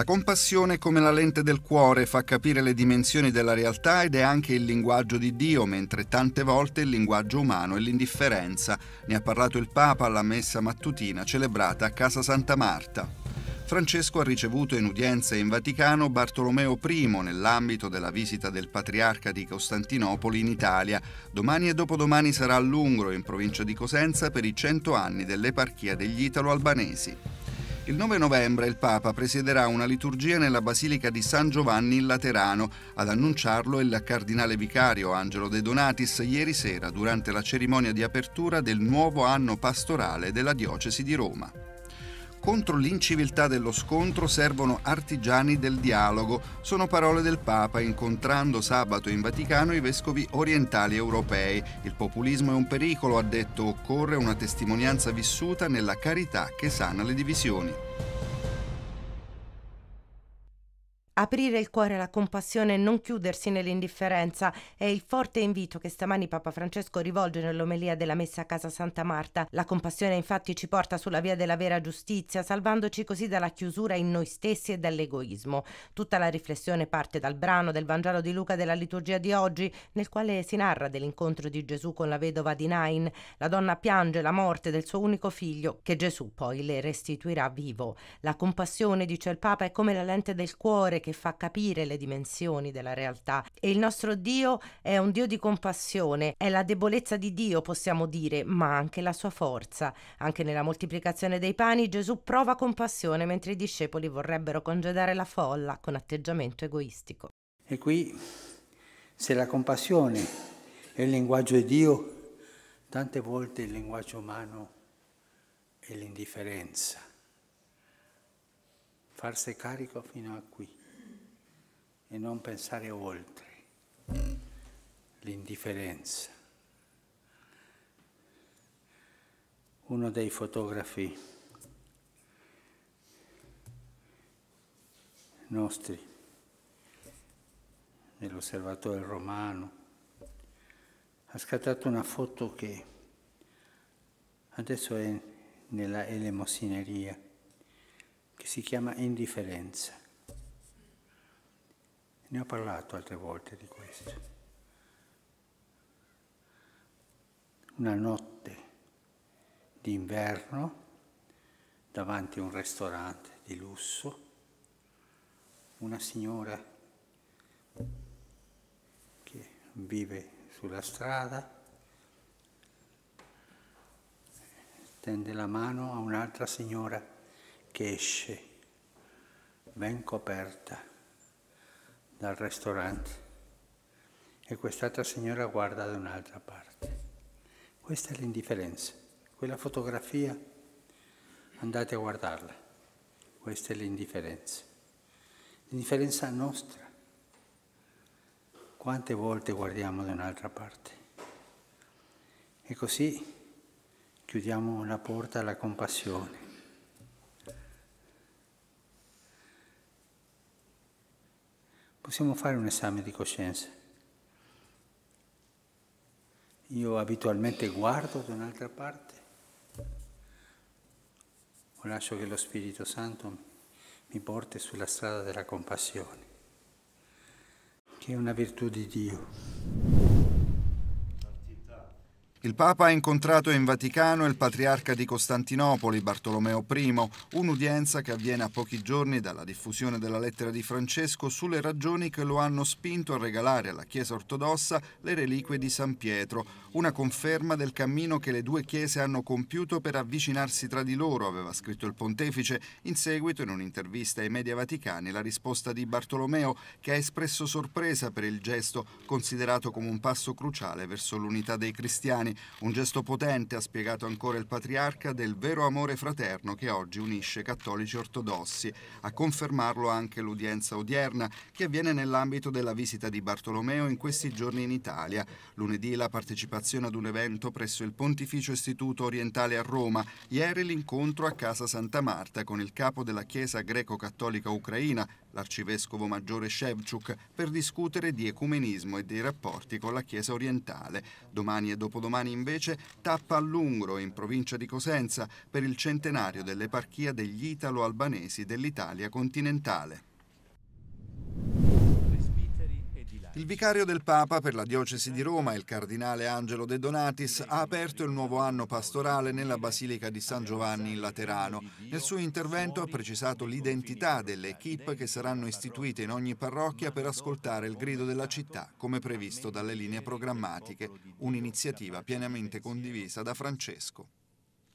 La compassione come la lente del cuore fa capire le dimensioni della realtà ed è anche il linguaggio di Dio, mentre tante volte il linguaggio umano è l'indifferenza. Ne ha parlato il Papa alla messa mattutina celebrata a Casa Santa Marta. Francesco ha ricevuto in udienza in Vaticano Bartolomeo I nell'ambito della visita del patriarca di Costantinopoli in Italia. Domani e dopodomani sarà a Lungro, in provincia di Cosenza, per i 100 anni dell'eparchia degli italo-albanesi. Il 9 novembre il Papa presiederà una liturgia nella Basilica di San Giovanni in Laterano. Ad annunciarlo il cardinale vicario Angelo De Donatis ieri sera durante la cerimonia di apertura del nuovo anno pastorale della diocesi di Roma. Contro l'inciviltà dello scontro servono artigiani del dialogo, sono parole del Papa incontrando sabato in Vaticano i vescovi orientali europei. Il populismo è un pericolo, ha detto, occorre una testimonianza vissuta nella carità che sana le divisioni. Aprire il cuore alla compassione e non chiudersi nell'indifferenza è il forte invito che stamani Papa Francesco rivolge nell'omelia della messa a casa Santa Marta. La compassione infatti ci porta sulla via della vera giustizia, salvandoci così dalla chiusura in noi stessi e dall'egoismo. Tutta la riflessione parte dal brano del Vangelo di Luca della liturgia di oggi, nel quale si narra dell'incontro di Gesù con la vedova di Nain. La donna piange la morte del suo unico figlio, che Gesù poi le restituirà vivo. La compassione, dice il Papa, è come la lente del cuore che che fa capire le dimensioni della realtà e il nostro Dio è un Dio di compassione, è la debolezza di Dio possiamo dire, ma anche la sua forza. Anche nella moltiplicazione dei pani Gesù prova compassione mentre i discepoli vorrebbero congedare la folla con atteggiamento egoistico. E qui se la compassione è il linguaggio di Dio, tante volte il linguaggio umano è l'indifferenza farsi carico fino a qui e non pensare oltre l'indifferenza. Uno dei fotografi nostri nell'osservatorio romano ha scattato una foto che adesso è nella elemosineria, che si chiama indifferenza. Ne ho parlato altre volte di questo. Una notte d'inverno davanti a un ristorante di lusso, una signora che vive sulla strada tende la mano a un'altra signora che esce ben coperta dal ristorante e quest'altra signora guarda da un'altra parte. Questa è l'indifferenza. Quella fotografia, andate a guardarla. Questa è l'indifferenza. L'indifferenza nostra. Quante volte guardiamo da un'altra parte? E così chiudiamo la porta alla compassione. possiamo fare un esame di coscienza. Io abitualmente guardo da un'altra parte o lascio che lo Spirito Santo mi porti sulla strada della compassione, che è una virtù di Dio. Il Papa ha incontrato in Vaticano il patriarca di Costantinopoli, Bartolomeo I, un'udienza che avviene a pochi giorni dalla diffusione della lettera di Francesco sulle ragioni che lo hanno spinto a regalare alla Chiesa ortodossa le reliquie di San Pietro, una conferma del cammino che le due Chiese hanno compiuto per avvicinarsi tra di loro, aveva scritto il pontefice, in seguito in un'intervista ai media vaticani la risposta di Bartolomeo che ha espresso sorpresa per il gesto, considerato come un passo cruciale verso l'unità dei cristiani cristiani, un gesto potente, ha spiegato ancora il patriarca, del vero amore fraterno che oggi unisce cattolici ortodossi. A confermarlo anche l'udienza odierna che avviene nell'ambito della visita di Bartolomeo in questi giorni in Italia. Lunedì la partecipazione ad un evento presso il Pontificio Istituto Orientale a Roma, ieri l'incontro a Casa Santa Marta con il capo della Chiesa greco-cattolica ucraina, l'arcivescovo maggiore Shevchuk, per discutere di ecumenismo e dei rapporti con la Chiesa orientale. Domani e dopodomani invece tappa a Lungro, in provincia di Cosenza, per il centenario dell'eparchia degli italo-albanesi dell'Italia continentale. Il vicario del Papa per la diocesi di Roma, il cardinale Angelo De Donatis, ha aperto il nuovo anno pastorale nella Basilica di San Giovanni in Laterano. Nel suo intervento ha precisato l'identità delle equip che saranno istituite in ogni parrocchia per ascoltare il grido della città, come previsto dalle linee programmatiche, un'iniziativa pienamente condivisa da Francesco.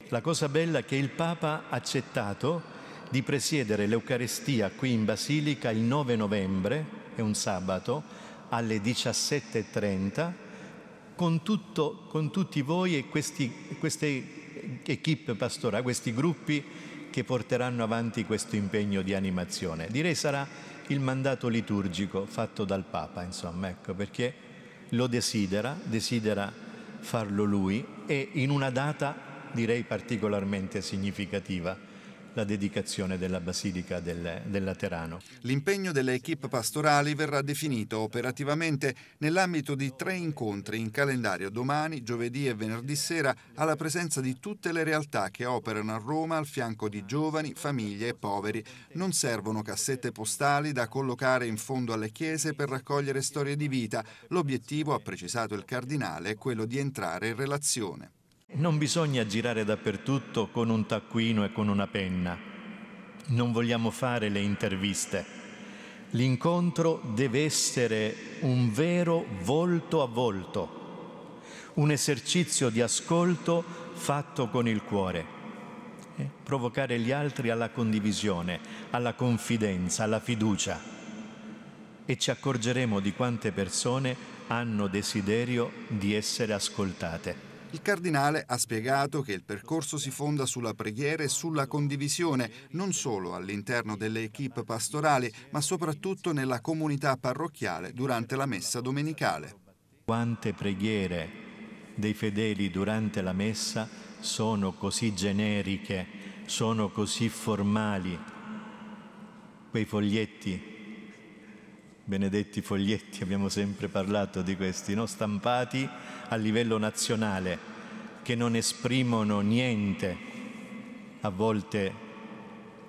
La cosa bella è che il Papa ha accettato di presiedere l'Eucarestia qui in Basilica il 9 novembre, è un sabato, alle 17.30 con, tutto, con tutti voi e questi, queste equip pastorali, questi gruppi che porteranno avanti questo impegno di animazione. Direi sarà il mandato liturgico fatto dal Papa, insomma, ecco, perché lo desidera, desidera farlo lui e in una data direi particolarmente significativa la dedicazione della Basilica del, del Laterano. L'impegno delle equip pastorali verrà definito operativamente nell'ambito di tre incontri in calendario domani, giovedì e venerdì sera alla presenza di tutte le realtà che operano a Roma al fianco di giovani, famiglie e poveri. Non servono cassette postali da collocare in fondo alle chiese per raccogliere storie di vita. L'obiettivo, ha precisato il cardinale, è quello di entrare in relazione. Non bisogna girare dappertutto con un taccuino e con una penna. Non vogliamo fare le interviste. L'incontro deve essere un vero volto a volto, un esercizio di ascolto fatto con il cuore. Eh? Provocare gli altri alla condivisione, alla confidenza, alla fiducia. E ci accorgeremo di quante persone hanno desiderio di essere ascoltate. Il cardinale ha spiegato che il percorso si fonda sulla preghiera e sulla condivisione, non solo all'interno delle equip pastorali, ma soprattutto nella comunità parrocchiale durante la messa domenicale. Quante preghiere dei fedeli durante la messa sono così generiche, sono così formali. Quei foglietti benedetti foglietti, abbiamo sempre parlato di questi, no? stampati a livello nazionale, che non esprimono niente a volte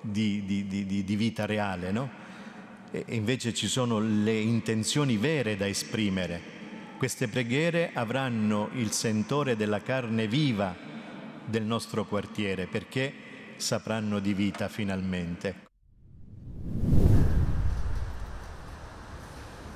di, di, di, di vita reale, no? E invece ci sono le intenzioni vere da esprimere. Queste preghiere avranno il sentore della carne viva del nostro quartiere perché sapranno di vita finalmente.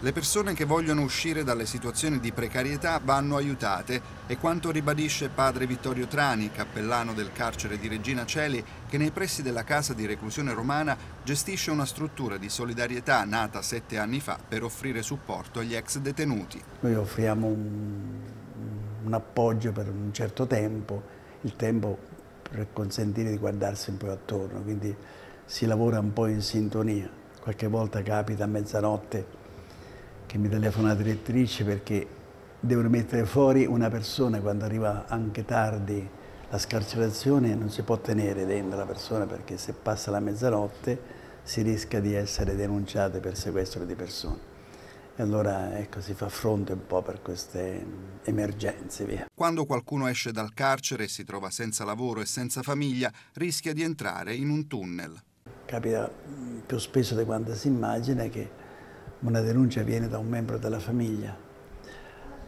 Le persone che vogliono uscire dalle situazioni di precarietà vanno aiutate è quanto ribadisce padre Vittorio Trani, cappellano del carcere di Regina Celi, che nei pressi della casa di reclusione romana gestisce una struttura di solidarietà nata sette anni fa per offrire supporto agli ex detenuti. Noi offriamo un, un appoggio per un certo tempo, il tempo per consentire di guardarsi un po' attorno, quindi si lavora un po' in sintonia. Qualche volta capita a mezzanotte che mi telefona la direttrice perché devono mettere fuori una persona quando arriva anche tardi la scarcerazione non si può tenere dentro la persona perché se passa la mezzanotte si rischia di essere denunciate per sequestro di persone. E allora ecco, si fa fronte un po' per queste emergenze. Via. Quando qualcuno esce dal carcere e si trova senza lavoro e senza famiglia, rischia di entrare in un tunnel. Capita mm, più spesso di quanto si immagina che una denuncia viene da un membro della famiglia,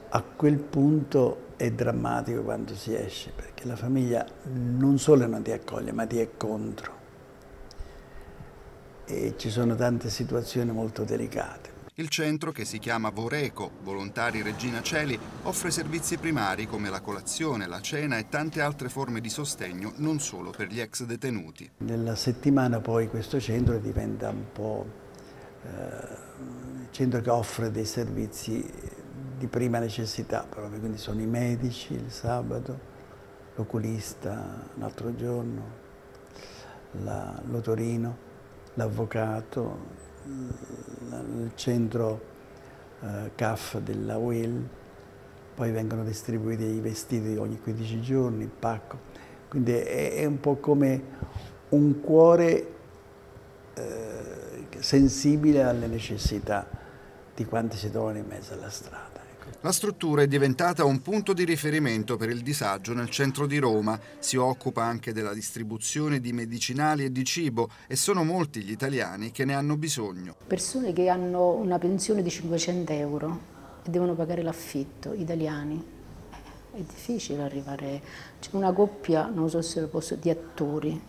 a quel punto è drammatico quando si esce, perché la famiglia non solo non ti accoglie, ma ti è contro. E ci sono tante situazioni molto delicate. Il centro, che si chiama Voreco, Volontari Regina Celi, offre servizi primari come la colazione, la cena e tante altre forme di sostegno, non solo per gli ex detenuti. Nella settimana poi questo centro diventa un po' eh, centro che offre dei servizi di prima necessità, però, quindi sono i medici il sabato, l'oculista l'altro giorno, la, l'otorino, l'avvocato, il centro eh, CAF della UIL, poi vengono distribuiti i vestiti ogni 15 giorni, il pacco. Quindi è, è un po' come un cuore eh, sensibile alle necessità di quanti si trovano in mezzo alla strada. Ecco. La struttura è diventata un punto di riferimento per il disagio nel centro di Roma. Si occupa anche della distribuzione di medicinali e di cibo e sono molti gli italiani che ne hanno bisogno. Persone che hanno una pensione di 500 euro e devono pagare l'affitto, italiani, è difficile arrivare, c'è una coppia, non so se lo posso, di attori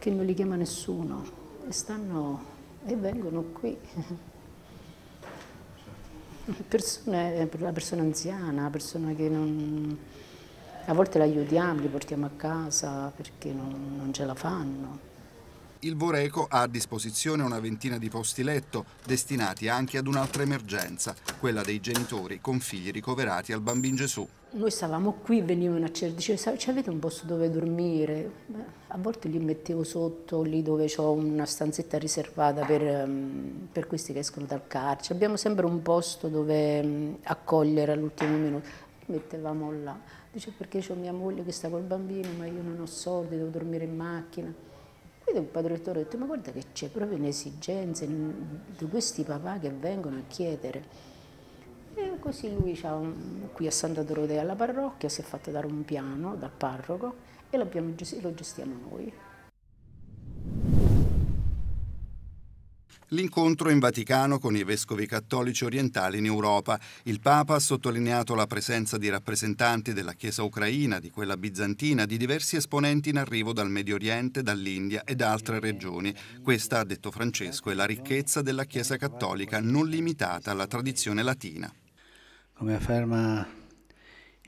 che non li chiama nessuno e, stanno, e vengono qui. Persone, la persona anziana, la persona che non... A volte li aiutiamo, li portiamo a casa perché non, non ce la fanno il Voreco ha a disposizione una ventina di posti letto destinati anche ad un'altra emergenza, quella dei genitori con figli ricoverati al Bambin Gesù. Noi stavamo qui, venivano a cercare, dicevano, avete un posto dove dormire? Beh, a volte li mettevo sotto, lì dove ho una stanzetta riservata per, ehm, per, questi che escono dal carcere. Abbiamo sempre un posto dove ehm, accogliere all'ultimo minuto. Mettevamo là. Dice, perché ho mia moglie che sta col bambino, ma io non ho soldi, devo dormire in macchina. Capito? Il padre rettore ha detto, ma guarda che c'è proprio un'esigenza di questi papà che vengono a chiedere. E così lui un, qui a Santa Dorotea alla parrocchia si è fatto dare un piano dal parroco e lo gestiamo noi. l'incontro in Vaticano con i vescovi cattolici orientali in Europa. Il Papa ha sottolineato la presenza di rappresentanti della Chiesa ucraina, di quella bizantina, di diversi esponenti in arrivo dal Medio Oriente, dall'India e da altre regioni. Questa, ha detto Francesco, è la ricchezza della Chiesa cattolica non limitata alla tradizione latina. Come afferma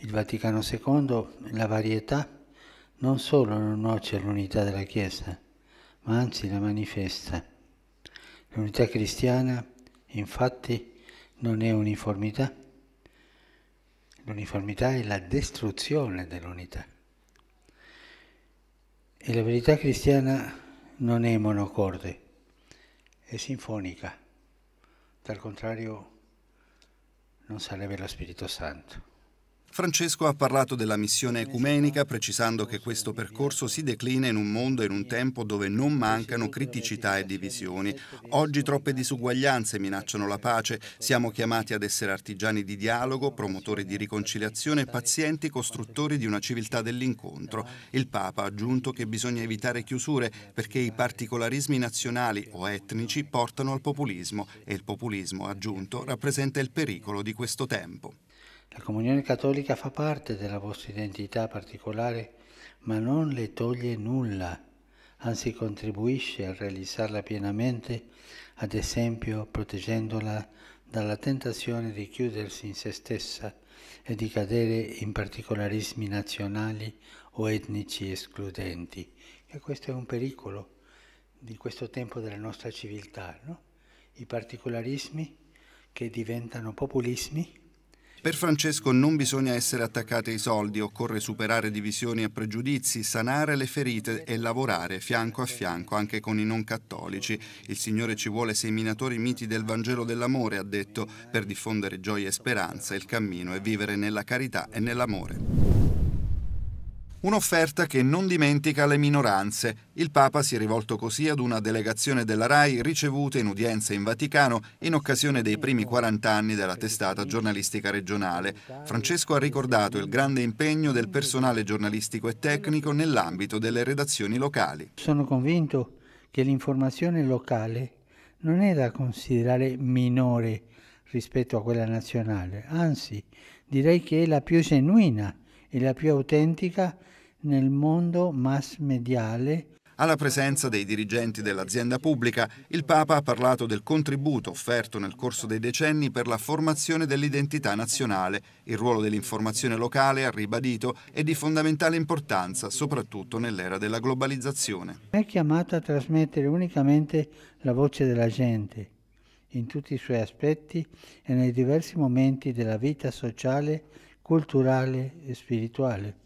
il Vaticano II, la varietà non solo non nuoce all'unità della Chiesa, ma anzi la manifesta L'unità cristiana infatti non è uniformità, l'uniformità è la distruzione dell'unità. E la verità cristiana non è monocorde, è sinfonica, dal contrario non sarebbe lo Spirito Santo. Francesco ha parlato della missione ecumenica precisando che questo percorso si declina in un mondo e in un tempo dove non mancano criticità e divisioni. Oggi troppe disuguaglianze minacciano la pace, siamo chiamati ad essere artigiani di dialogo, promotori di riconciliazione pazienti costruttori di una civiltà dell'incontro. Il Papa ha aggiunto che bisogna evitare chiusure perché i particolarismi nazionali o etnici portano al populismo e il populismo, ha aggiunto, rappresenta il pericolo di questo tempo. La comunione cattolica fa parte della vostra identità particolare, ma non le toglie nulla, anzi contribuisce a realizzarla pienamente, ad esempio proteggendola dalla tentazione di chiudersi in se stessa e di cadere in particolarismi nazionali o etnici escludenti. E questo è un pericolo di questo tempo della nostra civiltà, no? i particolarismi che diventano populismi per Francesco non bisogna essere attaccati ai soldi, occorre superare divisioni e pregiudizi, sanare le ferite e lavorare fianco a fianco anche con i non cattolici. Il Signore ci vuole seminatori miti del Vangelo dell'amore, ha detto, per diffondere gioia e speranza, il cammino e vivere nella carità e nell'amore. Un'offerta che non dimentica le minoranze. Il Papa si è rivolto così ad una delegazione della RAI ricevuta in udienza in Vaticano in occasione dei primi 40 anni della testata giornalistica regionale. Francesco ha ricordato il grande impegno del personale giornalistico e tecnico nell'ambito delle redazioni locali. Sono convinto che l'informazione locale non è da considerare minore rispetto a quella nazionale, anzi direi che è la più genuina e la più autentica nel mondo mass mediale. Alla presenza dei dirigenti dell'azienda pubblica, il Papa ha parlato del contributo offerto nel corso dei decenni per la formazione dell'identità nazionale. Il ruolo dell'informazione locale, ha ribadito, è di fondamentale importanza, soprattutto nell'era della globalizzazione. È chiamato a trasmettere unicamente la voce della gente, in tutti i suoi aspetti e nei diversi momenti della vita sociale culturale e spirituale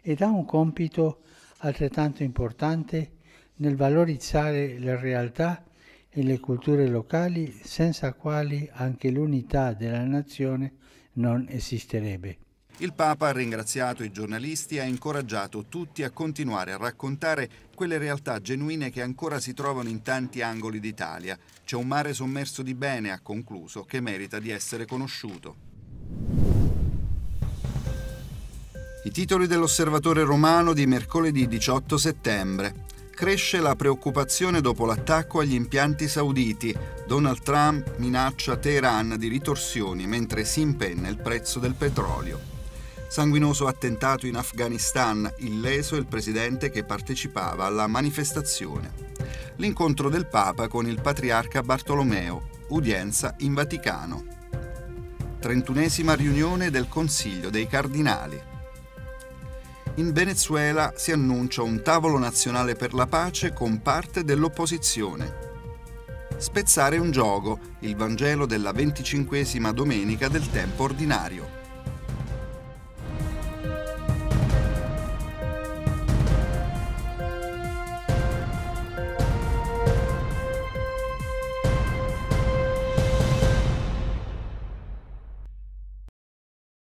ed ha un compito altrettanto importante nel valorizzare le realtà e le culture locali senza quali anche l'unità della nazione non esisterebbe. Il Papa ha ringraziato i giornalisti e ha incoraggiato tutti a continuare a raccontare quelle realtà genuine che ancora si trovano in tanti angoli d'Italia. C'è un mare sommerso di bene, ha concluso, che merita di essere conosciuto. I titoli dell'osservatore romano di mercoledì 18 settembre. Cresce la preoccupazione dopo l'attacco agli impianti sauditi. Donald Trump minaccia Teheran di ritorsioni mentre si impenna il prezzo del petrolio. Sanguinoso attentato in Afghanistan, illeso il presidente che partecipava alla manifestazione. L'incontro del Papa con il patriarca Bartolomeo, udienza in Vaticano. Trentunesima riunione del Consiglio dei Cardinali in Venezuela si annuncia un tavolo nazionale per la pace con parte dell'opposizione. Spezzare un gioco, il Vangelo della venticinquesima domenica del tempo ordinario.